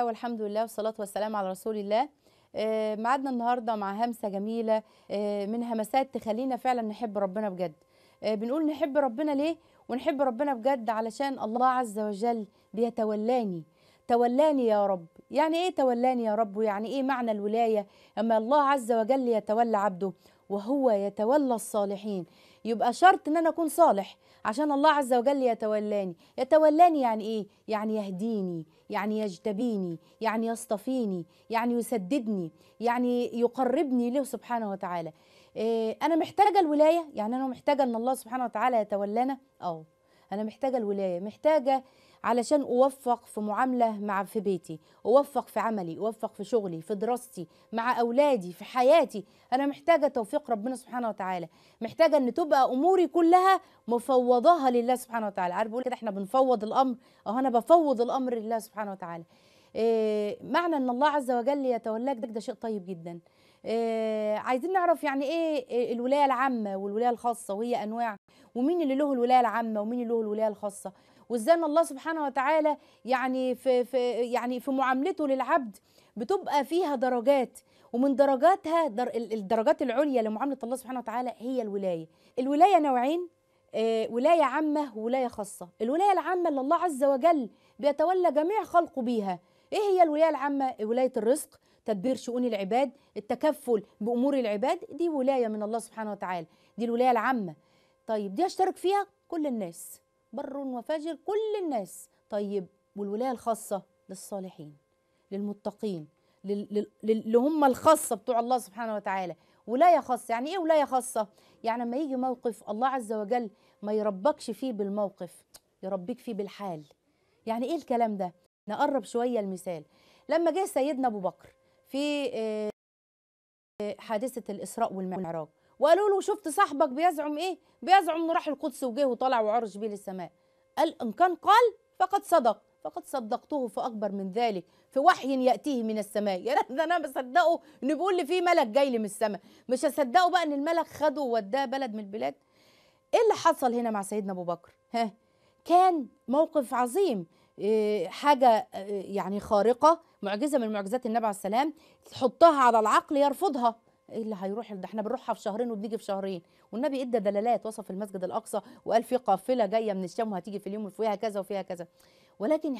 الله والحمد لله والصلاة والسلام على رسول الله آه، معادنا النهاردة مع همسة جميلة آه، من همسات تخلينا فعلا نحب ربنا بجد آه، بنقول نحب ربنا ليه ونحب ربنا بجد علشان الله عز وجل بيتولاني تولاني يا رب يعني ايه تولاني يا رب يعني ايه معنى الولاية اما الله عز وجل يتولى عبده وهو يتولى الصالحين يبقى شرط ان انا اكون صالح عشان الله عز وجل يتولاني يتولاني يعني ايه يعني يهديني يعني يجتبيني يعني يصطفيني يعني يسددني يعني يقربني له سبحانه وتعالى إيه انا محتاجه الولايه يعني انا محتاجه ان الله سبحانه وتعالى يتولانا اه انا محتاجه الولايه محتاجه علشان اوفق في معامله مع في بيتي اوفق في عملي اوفق في شغلي في دراستي مع اولادي في حياتي انا محتاجه توفيق ربنا سبحانه وتعالى محتاجه ان تبقى اموري كلها مفوضها لله سبحانه وتعالى عارف بقول كده احنا بنفوض الامر اه انا بفوض الامر لله سبحانه وتعالى إيه معنى ان الله عز وجل يتولاك ده, ده شيء طيب جدا إيه عايزين نعرف يعني إيه،, ايه الولايه العامه والولايه الخاصه وهي انواع ومين اللي له الولايه العامه ومين اللي له الولايه الخاصه وازاي ان الله سبحانه وتعالى يعني في, في يعني في معاملته للعبد بتبقى فيها درجات ومن درجاتها در الدرجات العليا لمعامله الله سبحانه وتعالى هي الولايه الولايه نوعين آه، ولايه عامه وولايه خاصه الولايه العامه اللي الله عز وجل بيتولى جميع خلقه بيها ايه هي الولايه العامه ولايه الرزق تدبير شؤون العباد التكفل بامور العباد دي ولايه من الله سبحانه وتعالى دي الولايه العامه طيب دي اشترك فيها كل الناس بر وفجر كل الناس طيب والولاية الخاصة للصالحين للمتقين اللي هم الخاصة بتوع الله سبحانه وتعالى ولاية خاصة يعني ايه ولاية خاصة يعني لما يجي موقف الله عز وجل ما يربكش فيه بالموقف يربيك فيه بالحال يعني ايه الكلام ده نقرب شوية المثال لما جه سيدنا أبو بكر في آه، حادثة الإسراء والمعراج وقالوا له شفت صاحبك بيزعم ايه بيزعم انه راح القدس وجه وطلع وعرج بيه للسماء قال ان كان قال فقد صدق فقد صدقته في اكبر من ذلك في وحي ياتيه من السماء يا ريت انا بصدقه انه بيقول لي في ملك جاي لي من السماء مش هصدقه بقى ان الملك خده ووداه بلد من البلاد ايه اللي حصل هنا مع سيدنا ابو بكر ها كان موقف عظيم آه، حاجه آه، يعني خارقه معجزه من معجزات النبي عليه السلام تحطها على العقل يرفضها ايه اللي هيروح ده احنا بنروحها في شهرين وبنيجي في شهرين والنبي ادى دلالات وصف المسجد الاقصى وقال في قافله جايه من الشام وهتيجي في اليوم وفيها كذا وفيها كذا ولكن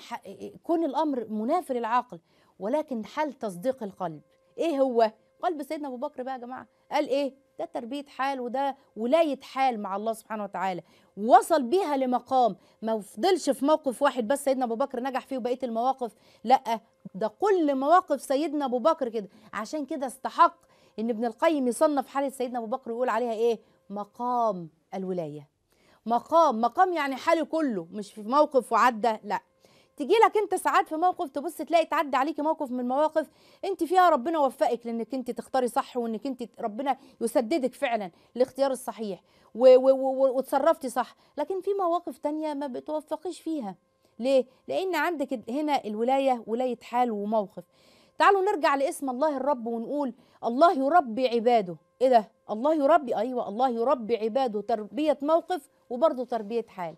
كون الامر منافر العقل ولكن حال تصديق القلب ايه هو قلب سيدنا ابو بكر بقى يا جماعه قال ايه ده تربيه حال وده ولايه حال مع الله سبحانه وتعالى وصل بيها لمقام ما فضلش في موقف واحد بس سيدنا ابو بكر نجح فيه وبقيه المواقف لا ده كل مواقف سيدنا ابو بكر كده عشان كده استحق ان ابن القيم يصنف حاله سيدنا ابو بكر ويقول عليها ايه مقام الولايه مقام مقام يعني حاله كله مش في موقف وعدى لا تجي لك انت ساعات في موقف تبص تلاقي تعدي عليكي موقف من المواقف انت فيها ربنا وفقك لانك انت تختاري صح وانك انت ربنا يسددك فعلا الاختيار الصحيح و و و وتصرفتي صح لكن في مواقف تانية ما بتوفقيش فيها ليه؟ لان عندك هنا الولايه ولايه حال وموقف تعالوا نرجع لاسم الله الرب ونقول الله يربي عباده ايه ده الله يربي ايوه الله يربي عباده تربيه موقف وبرضه تربيه حال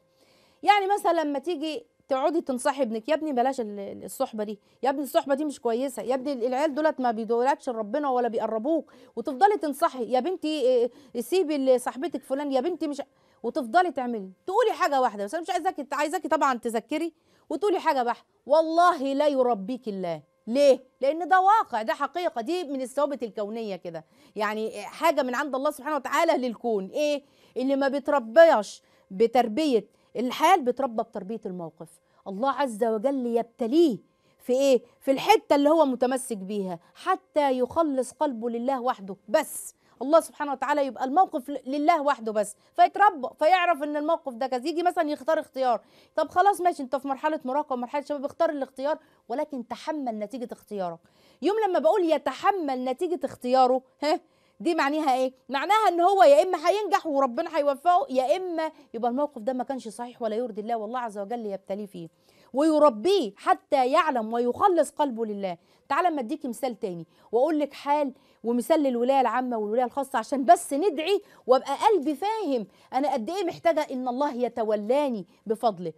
يعني مثلا لما تيجي تقعدي تنصحي ابنك يا ابني بلاش الصحبه دي يا ابني الصحبه دي مش كويسه يا ابني العيال دولت ما بيدولكش ربنا ولا بيقربوك وتفضلي تنصحي يا بنتي آه، سيبي صاحبتك فلان يا بنتي مش وتفضلي تعملي تقولي حاجه واحده بس انا مش عايزاكي عايزاكي طبعا تذكري وتقولي حاجه واحده والله لا يربيك الله ليه؟ لأن ده واقع ده حقيقة دي من الثوابت الكونية كده يعني حاجة من عند الله سبحانه وتعالى للكون إيه؟ اللي ما بيتربيش بتربية الحال بيتربى بتربية الموقف الله عز وجل يبتليه في إيه؟ في الحتة اللي هو متمسك بيها حتى يخلص قلبه لله وحده بس الله سبحانه وتعالى يبقى الموقف لله وحده بس فيتربى فيعرف ان الموقف ده كذا يجي مثلا يختار اختيار طب خلاص ماشي انت في مرحله مراقبه ومرحله شباب اختار الاختيار ولكن تحمل نتيجه اختيارك يوم لما بقول يتحمل نتيجه اختياره ها دي معناها ايه معناها ان هو يا اما هينجح وربنا هيوفقه يا اما يبقى الموقف ده ما كانش صحيح ولا يرضي الله والله عز وجل يبتليه فيه ويربيه حتى يعلم ويخلص قلبه لله تعالى ما اديكي مثال تاني واقول لك حال ومثال للولايه العامه والولايه الخاصه عشان بس ندعي وابقى قلبي فاهم انا قد ايه محتاجه ان الله يتولاني بفضله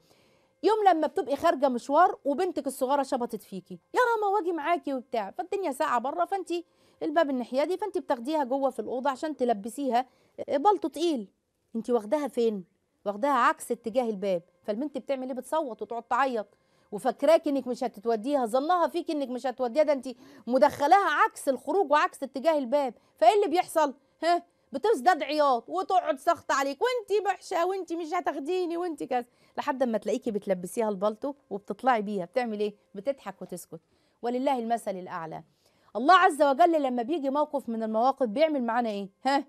يوم لما بتبقي خارجه مشوار وبنتك الصغيره شبطت فيكي يا راما واجي معاكي وبتاع فالدنيا ساعه بره فانت الباب الناحيه دي فانت بتاخديها جوه في الاوضه عشان تلبسيها بلطو تقيل انت واخداها فين واخداها عكس اتجاه الباب فالبنت بتعمل ايه بتصوت وتقعد تعيط وفاكراك انك مش هتتوديها ظنها فيك انك مش هتوديها ده انت مدخلاها عكس الخروج وعكس اتجاه الباب فايه اللي بيحصل ها بتزداد عياط وتقعد سخط عليك وانت وحشه وانت مش هتاخديني وانت كذا لحد اما تلاقيكي بتلبسيها البلطو وبتطلعي بيها بتعمل ايه بتضحك وتسكت ولله المثل الاعلى الله عز وجل لما بيجي موقف من المواقف بيعمل معانا ايه ها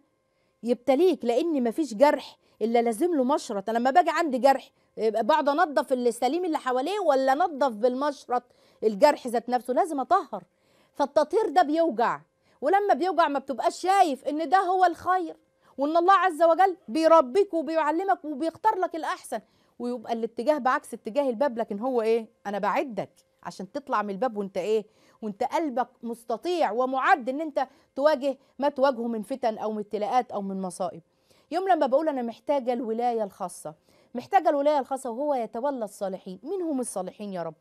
يبتليك لان مفيش جرح الا لازم له مشرط انا لما باجي عندي جرح بقعد انضف السليم اللي حواليه ولا انضف بالمشرط الجرح ذات نفسه لازم اطهر فالتطهير ده بيوجع ولما بيوجع ما بتبقاش شايف ان ده هو الخير وان الله عز وجل بيربيك وبيعلمك وبيختار لك الاحسن ويبقى الاتجاه بعكس اتجاه الباب لكن هو ايه انا بعدك عشان تطلع من الباب وانت ايه وانت قلبك مستطيع ومعد ان انت تواجه ما تواجهه من فتن او من ابتلاءات او من مصائب يوم لما بقول انا محتاجه الولايه الخاصه محتاجه الولايه الخاصه وهو يتولى الصالحين مين هم الصالحين يا رب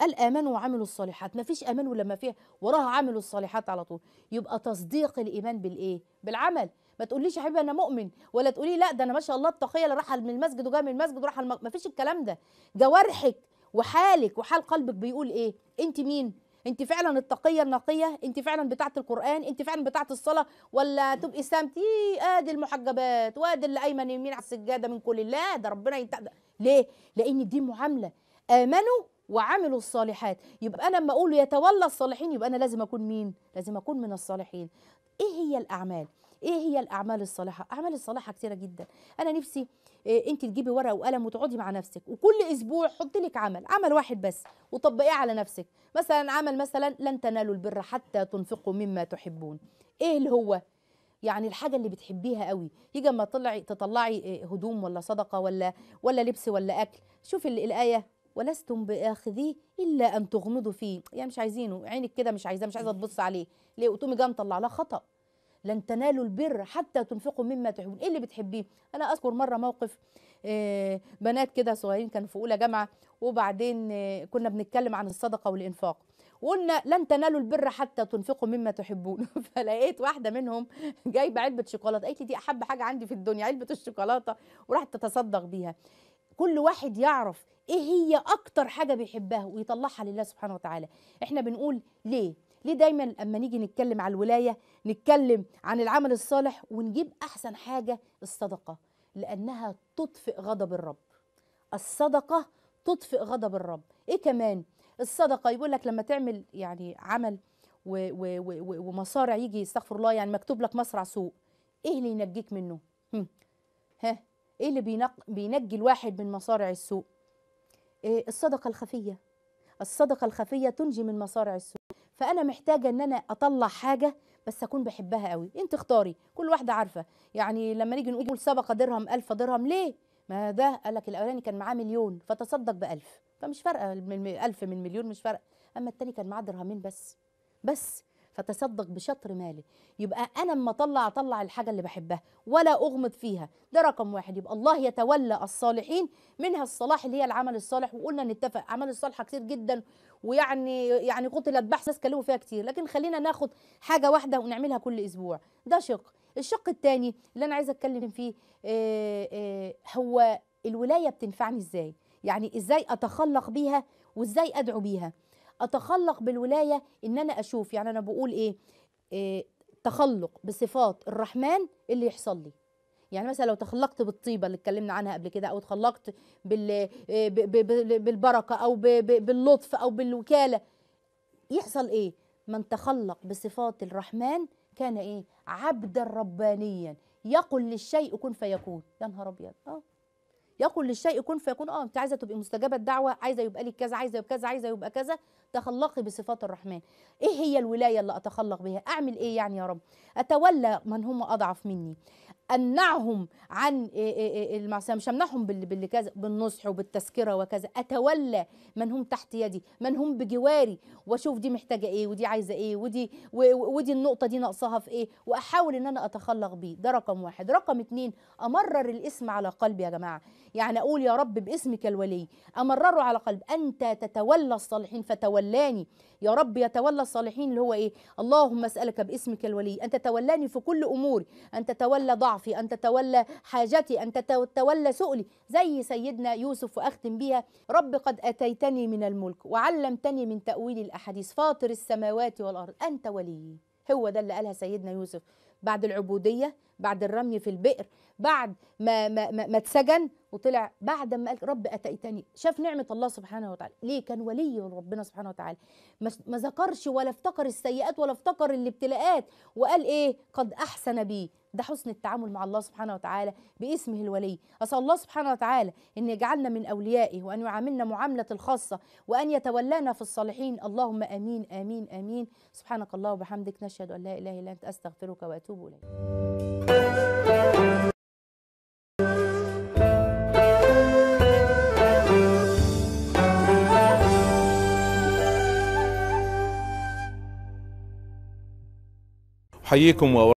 قال امنوا وعملوا الصالحات ما فيش امان ولا ما فيها وراها عملوا الصالحات على طول يبقى تصديق الايمان بالايه بالعمل ما تقوليش يا حبيبي انا مؤمن ولا تقولي لا ده انا ما شاء الله التقيه اللي راح من المسجد وجاي من المسجد وراح الم... ما فيش الكلام ده جوارحك وحالك وحال قلبك بيقول ايه انت مين انت فعلا التقيه النقيه انت فعلا بتاعه القران انت فعلا بتاعه الصلاه ولا تبقي سامتي ادي المحجبات وادي اللي ايمن يمين على السجاده من كل لا ده ربنا ينتقد ليه لان دي معامله امنوا وعملوا الصالحات يبقى انا لما اقول يتولى الصالحين يبقى انا لازم اكون مين لازم اكون من الصالحين ايه هي الاعمال ايه هي الاعمال الصالحه اعمال الصالحه كثيره جدا انا نفسي إيه انت تجيبي ورقه وقلم وتقعدي مع نفسك وكل اسبوع حطي لك عمل عمل واحد بس وطبقيه على نفسك مثلا عمل مثلا لن تنالوا البر حتى تنفقوا مما تحبون ايه اللي هو يعني الحاجه اللي بتحبيها قوي يجي اما تطلعي تطلعي آه، هدوم ولا صدقه ولا ولا لبس ولا اكل شوفي الايه ولستم باخذيه الا ان تغمضوا فيه يعني مش عايزينه عينك كده مش عايزاه مش عايزه تبص عليه ليه وتقومي جايه مطلع لها خطا لن تنالوا البر حتى تنفقوا مما تحبون ايه اللي بتحبيه انا اذكر مره موقف آه، بنات كده صغيرين كانوا في اولى جامعه وبعدين آه، كنا بنتكلم عن الصدقه والانفاق وقلنا لن تنالوا البر حتى تنفقوا مما تحبون فلقيت واحده منهم جايبه علبه شوكولاته قالت لي دي احب حاجه عندي في الدنيا علبه الشوكولاته وراحت تتصدق بيها كل واحد يعرف ايه هي اكتر حاجه بيحبها ويطلعها لله سبحانه وتعالى احنا بنقول ليه ليه دايما اما نيجي نتكلم على الولايه نتكلم عن العمل الصالح ونجيب احسن حاجه الصدقه لانها تطفئ غضب الرب الصدقه تطفئ غضب الرب ايه كمان الصدقه يقول لك لما تعمل يعني عمل و و و ومصارع يجي استغفر الله يعني مكتوب لك مصرع سوء ايه اللي ينجيك منه هم. ها ايه اللي بينق... بينجي الواحد من مصارع السوء إيه الصدقه الخفيه الصدقه الخفيه تنجي من مصارع السوء فانا محتاجه ان انا اطلع حاجه بس اكون بحبها قوي انت اختاري كل واحده عارفه يعني لما نيجي نقول سبق درهم ألف درهم ليه ما ده قال لك الاولاني كان معاه مليون فتصدق ب فمش فارقه ألف من مليون مش فارقه اما التاني كان معاه درهمين بس بس فتصدق بشطر مالي يبقى انا اما اطلع اطلع الحاجه اللي بحبها ولا اغمض فيها ده رقم واحد يبقى الله يتولى الصالحين منها الصلاح اللي هي العمل الصالح وقلنا نتفق عمل الصالحه كتير جدا ويعني يعني قتلت بحث ناس كلموا فيها كتير لكن خلينا ناخد حاجه واحده ونعملها كل اسبوع ده شق الشق الثاني اللي انا عايزه اتكلم فيه آه، آه، هو الولايه بتنفعني ازاي يعني ازاي اتخلق بيها وازاي ادعو بيها اتخلق بالولايه ان انا اشوف يعني انا بقول ايه, إيه تخلق بصفات الرحمن اللي يحصل لي يعني مثلا لو تخلقت بالطيبه اللي اتكلمنا عنها قبل كده او تخلقت بال آه، بالبركه او باللطف او بالوكاله يحصل ايه من تخلق بصفات الرحمن كان ايه عبدا ربانيا يقل للشيء كن فيكون يا نهار ابيض اه يقول للشيء كن فيكون اه انت عايزه تبقي مستجابه الدعوه عايزه يبقى لك كذا عايزه يبقى كذا عايزه يبقى كذا تخلقي بصفات الرحمن ايه هي الولايه اللي اتخلق بها اعمل ايه يعني يا رب اتولى من هم اضعف مني امنعهم عن المعصيه إيه، إيه، إيه، مش امنعهم باللي كذا بالنصح وبالتذكره وكذا اتولى من هم تحت يدي من هم بجواري واشوف دي محتاجه ايه ودي عايزه ايه ودي ودي النقطه دي ناقصاها في ايه واحاول ان انا اتخلق بيه ده رقم واحد رقم اتنين امرر الاسم على قلبي يا جماعه يعني اقول يا رب باسمك الولي امرره على قلب انت تتولى الصالحين فتولاني يا رب يتولى الصالحين اللي هو ايه اللهم اسالك باسمك الولي ان تتولاني في كل اموري ان تتولى ضعف ضعفي أن تتولى حاجتي أن تتولى سؤلي زي سيدنا يوسف وأختم بها رب قد أتيتني من الملك وعلمتني من تأويل الأحاديث فاطر السماوات والأرض أنت ولي هو ده اللي قالها سيدنا يوسف بعد العبودية بعد الرمي في البئر بعد ما, ما, ما, ما اتسجن وطلع بعد ما قال رب أتيتني شاف نعمة الله سبحانه وتعالى ليه كان ولي ربنا سبحانه وتعالى ما ذكرش ولا افتكر السيئات ولا افتكر الابتلاءات وقال ايه قد أحسن بي ده حسن التعامل مع الله سبحانه وتعالى باسمه الولي أسأل الله سبحانه وتعالى أن يجعلنا من أوليائه وأن يعاملنا معاملة الخاصة وأن يتولانا في الصالحين اللهم آمين آمين آمين سبحانك الله وبحمدك نشهد أن لا إله إلا أنت أستغفرك وأتوب إليك حييكم